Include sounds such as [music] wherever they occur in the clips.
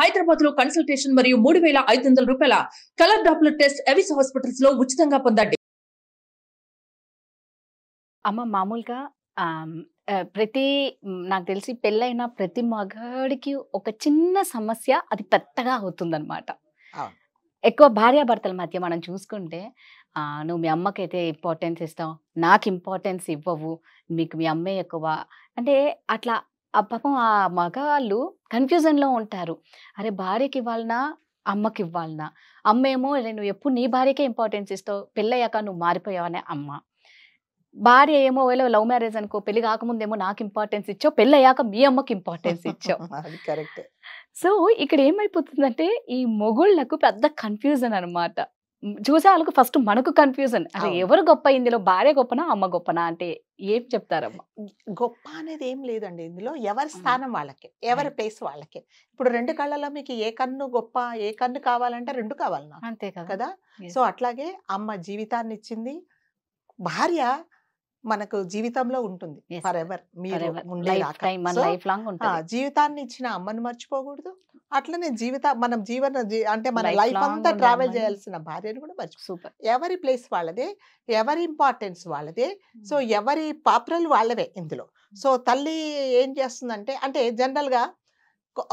హైదరాబాద్ లో కన్సల్టేషన్ మరియు మూడు వేల ఐదు వందల రూపాయల colour doppler test Avis hospitals లో ఉచితంగా పొందండి అమ్మ మామూలుగా ప్రతి నాకు తెలిసి పెళ్ళైన ప్రతి మగాడికి ఒక చిన్న సమస్య అది పెద్దగా అవుతుందన్నమాట ఎక్కువ భార్యాభర్తల మధ్య మనం చూసుకుంటే నువ్వు మీ అమ్మకైతే ఇంపార్టెన్స్ ఇస్తావు నాకు ఇంపార్టెన్స్ ఇవ్వవు మీకు మీ అమ్మే ఎక్కువ అంటే అట్లా ఆ పాపం ఆ మగవాళ్ళు కన్ఫ్యూజన్లో ఉంటారు అరే భార్యకి ఇవ్వాలనా అమ్మకి ఇవ్వాలనా అమ్మ ఏమో నువ్వు ఎప్పుడు నీ భార్యకే ఇంపార్టెన్స్ ఇస్తావు పెళ్ళయ్యాక నువ్వు మారిపోయావనే అమ్మ భార్య ఏమో వేళ లవ్ మ్యారేజ్ అనుకో పెళ్లి కాకముందేమో నాకు ఇంపార్టెన్స్ ఇచ్చావు పెళ్ళి అయ్యాక మీ అమ్మకి ఇంపార్టెన్స్ ఇచ్చావు [laughs] కరెక్ట్ సో ఇక్కడ ఏమైపోతుందంటే ఈ మొగుళ్లకు పెద్ద కన్ఫ్యూజన్ అనమాట చూసే వాళ్ళకి ఫస్ట్ మనకు కన్ఫ్యూజన్ అసలు ఎవరు గొప్ప ఇందులో భార్య గొప్పనా అమ్మ గొప్పనా అంటే ఏం చెప్తారమ్మా గొప్ప అనేది ఏం లేదండి ఇందులో ఎవరి స్థానం వాళ్ళకి ఎవరి ప్లేస్ వాళ్ళకి ఇప్పుడు రెండు కళ్ళలో మీకు ఏ కన్ను గొప్ప ఏ కన్ను కావాలంటే రెండు కావాలన్నా అంతే కదా సో అట్లాగే అమ్మ జీవితాన్ని ఇచ్చింది భార్య మనకు జీవితంలో ఉంటుంది ఫర్ ఎవర్ మీరు జీవితాన్ని ఇచ్చిన అమ్మను మర్చిపోకూడదు అట్లనే జీవిత మనం జీవన అంటే మన లైఫ్ అంతా ట్రావెల్ చేయాల్సిన భార్యను కూడా మర్చి సూపర్ ఎవరి ప్లేస్ వాళ్ళదే ఎవరి ఇంపార్టెన్స్ వాళ్ళదే సో ఎవరి పాత్రలు వాళ్ళవే ఇందులో సో తల్లి ఏం చేస్తుందంటే అంటే జనరల్గా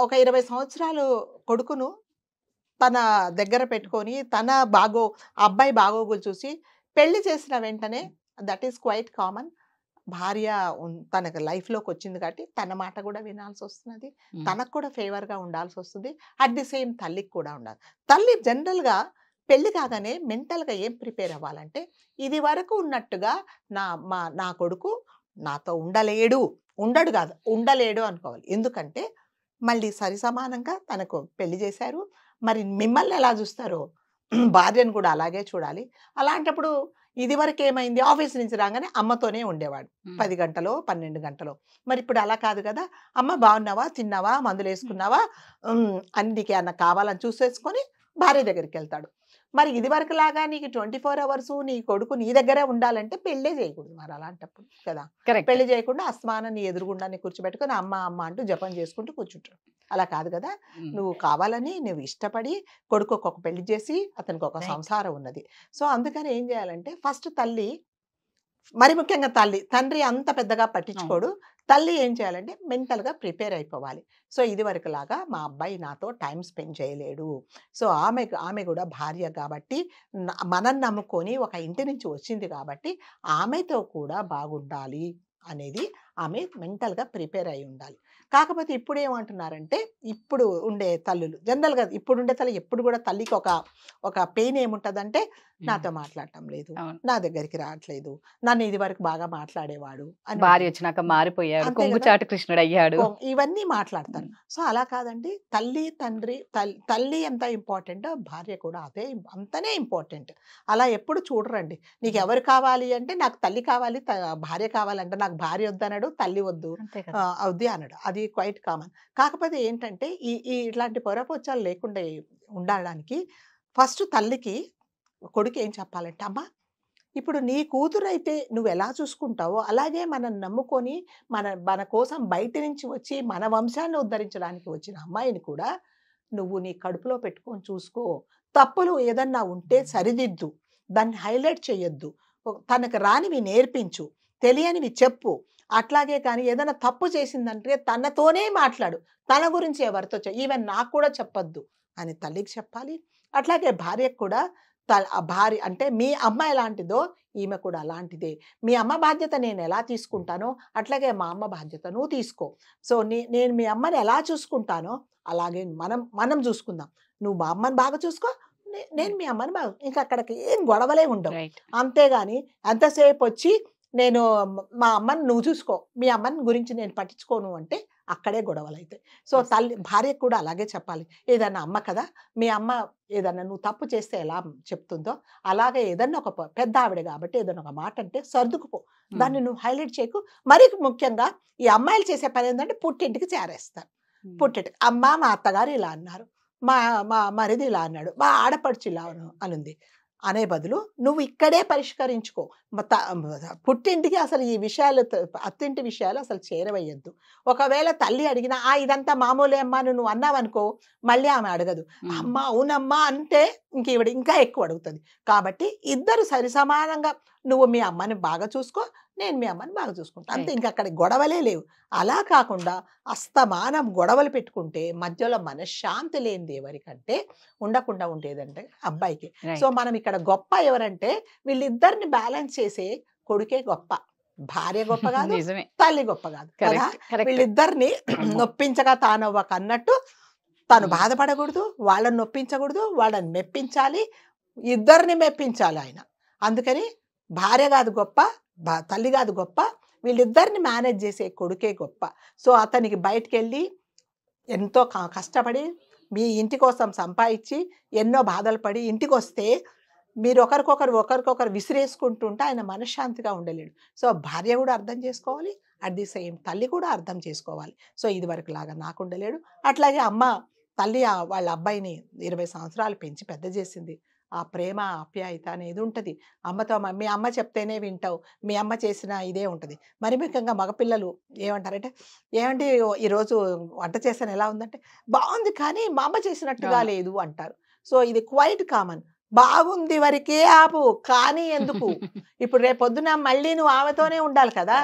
ఒక ఇరవై సంవత్సరాలు కొడుకును తన దగ్గర పెట్టుకొని తన బాగో అబ్బాయి బాగోగులు చూసి పెళ్లి చేసిన వెంటనే దట్ ఈస్ క్వైట్ కామన్ భార్య తనకు లైఫ్లోకి వచ్చింది కాబట్టి తన మాట కూడా వినాల్సి వస్తున్నది తనకు కూడా ఫేవర్గా ఉండాల్సి వస్తుంది అట్ ది సేమ్ తల్లికి కూడా ఉండాలి తల్లి జనరల్గా పెళ్లి కాగానే మెంటల్గా ఏం ప్రిపేర్ అవ్వాలంటే ఇది వరకు ఉన్నట్టుగా నా మా నా కొడుకు నాతో ఉండలేడు ఉండడు కాదు ఉండలేడు అనుకోవాలి ఎందుకంటే మళ్ళీ సరి సమానంగా తనకు పెళ్లి చేశారు మరి మిమ్మల్ని ఎలా చూస్తారో [clears throat] భార్యను కూడా అలాగే చూడాలి అలాంటప్పుడు ఇది వరకు ఏమైంది ఆఫీస్ నుంచి రాగానే అమ్మతోనే ఉండేవాడు పది గంటలో పన్నెండు గంటలో మరి ఇప్పుడు అలా కాదు కదా అమ్మ బాగున్నావా తిన్నావా మందులు వేసుకున్నావా అన్నికి అన్న కావాలని చూసేసుకొని భార్య దగ్గరికి వెళ్తాడు మరి ఇది వరకు లాగా నీకు ట్వంటీ ఫోర్ అవర్స్ నీ కొడుకు నీ దగ్గరే ఉండాలంటే పెళ్లి చేయకూడదు మరి అలాంటప్పుడు కదా పెళ్లి చేయకుండా అస్మాన నీ నీ కూర్చోబెట్టుకుని అమ్మ అమ్మ అంటూ జపం చేసుకుంటూ కూర్చుంటారు అలా కాదు కదా నువ్వు కావాలని నువ్వు ఇష్టపడి కొడుకు ఒక పెళ్లి చేసి అతనికి ఒక సంసారం ఉన్నది సో అందుకని ఏం చేయాలంటే ఫస్ట్ తల్లి మరి ముఖ్యంగా తల్లి తండ్రి అంత పెద్దగా పట్టించుకోడు తల్లి ఏం చేయాలంటే మెంటల్గా ప్రిపేర్ అయిపోవాలి సో ఇది వరకు లాగా మా అబ్బాయి నాతో టైం స్పెండ్ చేయలేడు సో ఆమె ఆమె కూడా భార్య కాబట్టి మనం నమ్ముకొని ఒక ఇంటి నుంచి వచ్చింది కాబట్టి ఆమెతో కూడా బాగుండాలి అనేది ఆమె మెంటల్గా ప్రిపేర్ అయి ఉండాలి కాకపోతే ఇప్పుడు ఏమంటున్నారంటే ఇప్పుడు ఉండే తల్లులు జనరల్గా ఇప్పుడు ఉండే తల్లి ఎప్పుడు కూడా తల్లికి ఒక ఒక పెయిన్ ఏముంటుందంటే నాతో మాట్లాడటం లేదు నా దగ్గరికి రావట్లేదు నన్ను ఇది వరకు బాగా మాట్లాడేవాడు అని భార్య వచ్చినాక మారిపోయాడు కొంగుచాటు కృష్ణుడు అయ్యాడు ఇవన్నీ మాట్లాడతాను సో అలా కాదండి తల్లి తండ్రి తల్లి ఎంత ఇంపార్టెంట్ భార్య కూడా అదే అంతనే ఇంపార్టెంట్ అలా ఎప్పుడు చూడరండి నీకు ఎవరు కావాలి అంటే నాకు తల్లి కావాలి భార్య కావాలంటే నాకు భార్య వద్దనడు తల్లి వద్దు అవుద్ది అనడు అది అది క్వైట్ కామన్ కాకపోతే ఏంటంటే ఈ ఈ ఇట్లాంటి పొరపోచాలు లేకుండా ఉండడానికి ఫస్ట్ తల్లికి కొడుకు ఏం చెప్పాలంటే అమ్మ ఇప్పుడు నీ కూతురైతే నువ్వు ఎలా చూసుకుంటావో అలాగే మనం నమ్ముకొని మన మన కోసం బయట నుంచి వచ్చి మన వంశాన్ని ఉద్ధరించడానికి వచ్చిన అమ్మాయిని కూడా నువ్వు నీ కడుపులో పెట్టుకొని చూసుకో తప్పులు ఏదన్నా ఉంటే సరిదిద్దు దాన్ని హైలైట్ చేయొద్దు తనకు రానివి నేర్పించు తెలియనివి చెప్పు అట్లాగే కానీ ఏదైనా తప్పు చేసిందంటే తనతోనే మాట్లాడు తన గురించి ఎవరితో ఈవెన్ నాకు కూడా చెప్పద్దు అని తల్లికి చెప్పాలి అట్లాగే భార్యకు కూడా త భార్య అంటే మీ అమ్మ ఎలాంటిదో ఈమె కూడా అలాంటిదే మీ అమ్మ బాధ్యత నేను ఎలా తీసుకుంటానో అట్లాగే మా అమ్మ బాధ్యత నువ్వు తీసుకో సో నీ నేను మీ అమ్మని ఎలా చూసుకుంటానో అలాగే మనం మనం చూసుకుందాం నువ్వు మా అమ్మని బాగా చూసుకో నేను మీ అమ్మని బాగా ఇంకా అక్కడికి ఏం గొడవలే ఉండవు అంతేగాని ఎంతసేపు వచ్చి నేను మా అమ్మని నువ్వు చూసుకో మీ అమ్మని గురించి నేను పట్టించుకోను అంటే అక్కడే గొడవలు అవుతాయి సో తల్లి భార్యకు కూడా అలాగే చెప్పాలి ఏదన్నా అమ్మ కదా మీ అమ్మ ఏదన్నా నువ్వు తప్పు చేస్తే ఎలా చెప్తుందో అలాగే ఏదన్నా ఒక పెద్ద ఆవిడ కాబట్టి ఏదన్నా ఒక మాట అంటే సర్దుకుపో hmm. దాన్ని నువ్వు హైలైట్ చేయకు మరి ముఖ్యంగా ఈ అమ్మాయిలు చేసే పని ఏంటంటే పుట్టింటికి చేరేస్తారు hmm. పుట్టింటి అమ్మ మా అత్తగారు ఇలా అన్నారు మా మా మరిది ఇలా అన్నాడు మా ఆడపడుచు ఇలా అనుంది అనే బదులు నువ్వు ఇక్కడే పరిష్కరించుకో పుట్టింటికి అసలు ఈ విషయాలు అత్తింటి విషయాలు అసలు చేరవయ్యద్దు ఒకవేళ తల్లి అడిగినా ఆ ఇదంతా మామూలే అమ్మా నువ్వు అన్నావనుకో మళ్ళీ ఆమె అడగదు అమ్మ అవునమ్మా అంటే ఇంక ఈవిడ ఇంకా ఎక్కువ అడుగుతుంది కాబట్టి ఇద్దరు సరి సమానంగా నువ్వు మీ అమ్మని బాగా చూసుకో నేను మీ అమ్మని బాగా చూసుకుంటా అంతే ఇంకా అక్కడ గొడవలే లేవు అలా కాకుండా అస్తమానం గొడవలు పెట్టుకుంటే మధ్యలో మనశ్శాంతి లేనిది ఎవరికంటే ఉండకుండా ఉండేదంటే అబ్బాయికి సో మనం ఇక్కడ గొప్ప ఎవరంటే వీళ్ళిద్దరిని బ్యాలెన్స్ చేసే కొడుకే గొప్ప భార్య గొప్ప [laughs] కాదు తల్లి గొప్ప కాదు కదా వీళ్ళిద్దరిని నొప్పించగా తానవ్వక అన్నట్టు తను బాధపడకూడదు వాళ్ళని నొప్పించకూడదు వాళ్ళని మెప్పించాలి ఇద్దరిని మెప్పించాలి ఆయన అందుకని భార్య కాదు గొప్ప తల్లి కాదు గొప్ప వీళ్ళిద్దరిని మేనేజ్ చేసే కొడుకే గొప్ప సో అతనికి బయటికి వెళ్ళి ఎంతో కష్టపడి మీ ఇంటి కోసం సంపాదించి ఎన్నో బాధలు పడి ఇంటికి వస్తే మీరు ఒకరికొకరు ఒకరికొకరు విసిరేసుకుంటుంటే ఆయన మనశ్శాంతిగా ఉండలేడు సో భార్య కూడా అర్థం చేసుకోవాలి అట్ ది సేమ్ తల్లి కూడా అర్థం చేసుకోవాలి సో ఇది వరకు లాగా నాకు ఉండలేడు అట్లాగే అమ్మ తల్లి వాళ్ళ అబ్బాయిని ఇరవై సంవత్సరాలు పెంచి పెద్ద చేసింది ఆ ప్రేమ ఆప్యాయత అనేది ఉంటుంది అమ్మతో మీ అమ్మ చెప్తేనే వింటావు మీ అమ్మ చేసిన ఇదే ఉంటుంది మరి ముఖ్యంగా మగపిల్లలు ఏమంటారంటే ఏమంటే ఈరోజు వంట చేసాను ఎలా ఉందంటే బాగుంది కానీ మా అమ్మ చేసినట్టుగా లేదు అంటారు సో ఇది క్వైట్ కామన్ బాగుంది వరకే ఆపు కానీ ఎందుకు [laughs] ఇప్పుడు రేపు పొద్దున మళ్ళీ నువ్వు ఆమెతోనే ఉండాలి కదా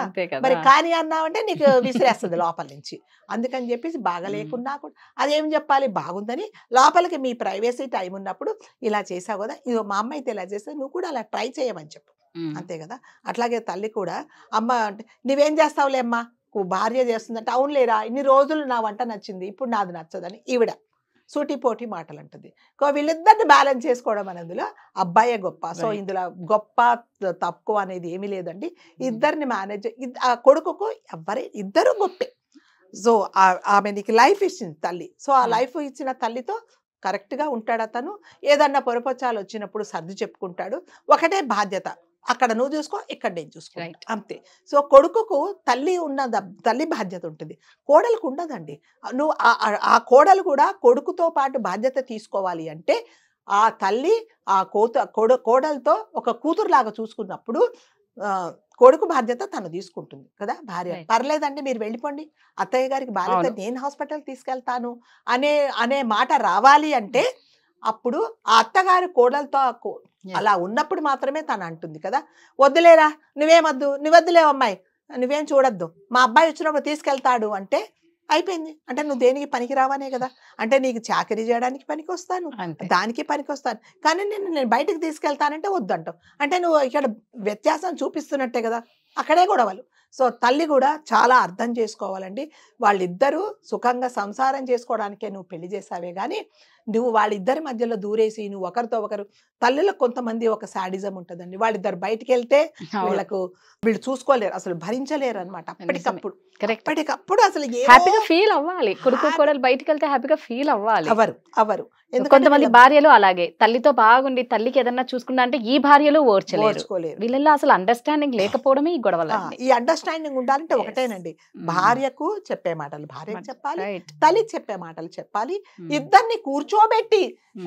మరి కానీ అన్నావంటే నీకు విసిరేస్తుంది లోపల నుంచి అందుకని చెప్పేసి బాగా లేకున్నా కూడా అదేం చెప్పాలి బాగుందని లోపలికి మీ ప్రైవసీ టైం ఉన్నప్పుడు ఇలా చేసావు కదా ఇది మా అమ్మ అయితే ఇలా చేస్తే నువ్వు కూడా అలా ట్రై చేయమని చెప్పు అంతే కదా అట్లాగే తల్లి కూడా అమ్మ అంటే నువ్వేం చేస్తావులే అమ్మా భార్య చేస్తుందంటే అవును లేరా ఇన్ని రోజులు నా వంట నచ్చింది ఇప్పుడు నాది నచ్చదని ఈవిడ సూటిపోటి మాటలు అంటుంది వీళ్ళిద్దరిని బ్యాలెన్స్ చేసుకోవడం అనేదిలో అబ్బాయే గొప్ప సో ఇందులో గొప్ప తక్కువ అనేది ఏమీ లేదండి ఇద్దరిని మేనేజ్ ఆ కొడుకుకు ఎవ్వరే ఇద్దరు గొప్పే సో ఆమె నీకు లైఫ్ ఇచ్చింది తల్లి సో ఆ లైఫ్ ఇచ్చిన తల్లితో కరెక్ట్గా ఉంటాడు అతను ఏదన్నా పొరపచాలు వచ్చినప్పుడు సర్ది చెప్పుకుంటాడు ఒకటే బాధ్యత అక్కడ నువ్వు చూసుకో ఇక్కడ నేను చూసుకో అంతే సో కొడుకుకు తల్లి ఉన్న తల్లి బాధ్యత ఉంటుంది కోడలకు ఉండదండి నువ్వు ఆ కోడలు కూడా కొడుకుతో పాటు బాధ్యత తీసుకోవాలి అంటే ఆ తల్లి ఆ కోత కోడలతో ఒక కూతురులాగా చూసుకున్నప్పుడు కొడుకు బాధ్యత తను తీసుకుంటుంది కదా భార్య పర్లేదండి మీరు వెళ్ళిపోండి అత్తయ్య గారికి బాధ్యత నేను హాస్పిటల్ తీసుకెళ్తాను అనే అనే మాట రావాలి అంటే అప్పుడు ఆ అత్తగారి కోడలతో అలా ఉన్నప్పుడు మాత్రమే తను అంటుంది కదా వద్దులేరా నువ్వేమద్దు నువ్వద్దులేవు అమ్మాయి నువ్వేం చూడొద్దు మా అబ్బాయి వచ్చినప్పుడు తీసుకెళ్తాడు అంటే అయిపోయింది అంటే నువ్వు దేనికి పనికిరావానే కదా అంటే నీకు చాకరీ చేయడానికి పనికి వస్తాను దానికి పనికి వస్తాను కానీ నేను నేను బయటకు తీసుకెళ్తానంటే వద్దు అంటావు అంటే నువ్వు ఇక్కడ వ్యత్యాసం చూపిస్తున్నట్టే కదా అక్కడే గొడవలు సో తల్లి కూడా చాలా అర్థం చేసుకోవాలండి వాళ్ళిద్దరూ సుఖంగా సంసారం చేసుకోవడానికే నువ్వు పెళ్లి చేసావే కానీ నువ్వు వాళ్ళిద్దరి మధ్యలో దూరేసి నువ్వు ఒకరితో ఒకరు తల్లిలకు కొంతమంది ఒక శాడిజం ఉంటుందండి వాళ్ళిద్దరు బయటికి వెళ్తే వీళ్ళకు వీళ్ళు చూసుకోలేరు అసలు భరించలేరు అనమాట అప్పటికప్పుడు అప్పటికప్పుడు అసలు హ్యాపీగా ఫీల్ అవ్వాలి కొడుకు కోడలు బయటకు వెళ్తే హ్యాపీగా ఫీల్ అవ్వాలి అవరు అవరు కొంతమంది భార్యలు అలాగే తల్లితో బాగుండి తల్లికి ఏదన్నా చూసుకున్నా అంటే ఈ భార్యలు ఓర్చలేరు వీళ్ళల్లో అసలు అండర్స్టాండింగ్ లేకపోవడమే ఈ గొడవలు ఈ అండర్స్టాండింగ్ అండర్స్టాండింగ్ ఉండాలంటే ఒకటేనండి భార్యకు చెప్పే మాటలు భార్యకు చెప్పాలి తల్లి చెప్పే మాటలు చెప్పాలి ఇద్దరిని కూర్చోబెట్టి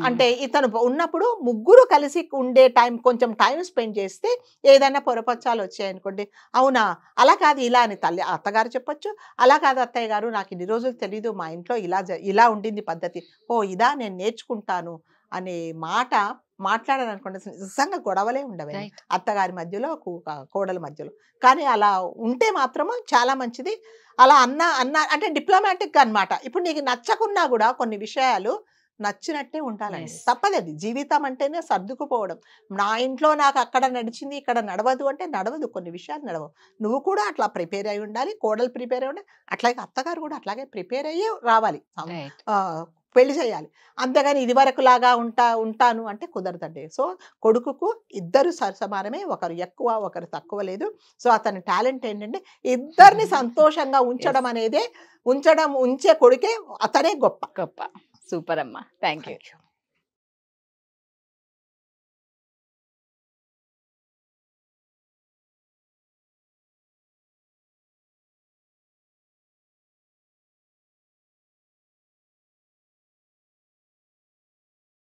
అంటే ఇతను ఉన్నప్పుడు ముగ్గురు కలిసి ఉండే టైం కొంచెం టైం స్పెండ్ చేస్తే ఏదైనా పొరపచ్చాలు వచ్చాయనుకోండి అవునా అలా కాదు ఇలా అని తల్లి అత్తగారు చెప్పొచ్చు అలా కాదు అత్తయ్య గారు నాకు ఇన్ని రోజులు తెలీదు మా ఇంట్లో ఇలా ఇలా ఉండింది పద్ధతి ఓ ఇదా నేను నేర్చుకుంటాను అనే మాట మాట్లాడాలనుకుంటే నిజంగా గొడవలే ఉండవే అత్తగారి మధ్యలో కోడల మధ్యలో కానీ అలా ఉంటే మాత్రము చాలా మంచిది అలా అన్న అన్న అంటే డిప్లొమాటిక్గా అనమాట ఇప్పుడు నీకు నచ్చకున్నా కూడా కొన్ని విషయాలు నచ్చినట్టే ఉండాలని అది జీవితం అంటేనే సర్దుకుపోవడం నా ఇంట్లో నాకు అక్కడ నడిచింది ఇక్కడ నడవదు అంటే నడవదు కొన్ని విషయాలు నడవవు నువ్వు కూడా అట్లా ప్రిపేర్ అయి ఉండాలి కోడలు ప్రిపేర్ అయి ఉండాలి అట్లాగే అత్తగారు కూడా అట్లాగే ప్రిపేర్ అయ్యే రావాలి పెళ్లి చేయాలి అంతేగాని ఇదివరకు లాగా ఉంటా ఉంటాను అంటే కుదరదండి సో కొడుకుకు ఇద్దరు సమానమే ఒకరు ఎక్కువ ఒకరు తక్కువ లేదు సో అతని టాలెంట్ ఏంటంటే ఇద్దరిని [laughs] సంతోషంగా ఉంచడం అనేదే ఉంచడం ఉంచే కొడుకే అతనే గొప్ప గొప్ప సూపర్ అమ్మా థ్యాంక్ యూ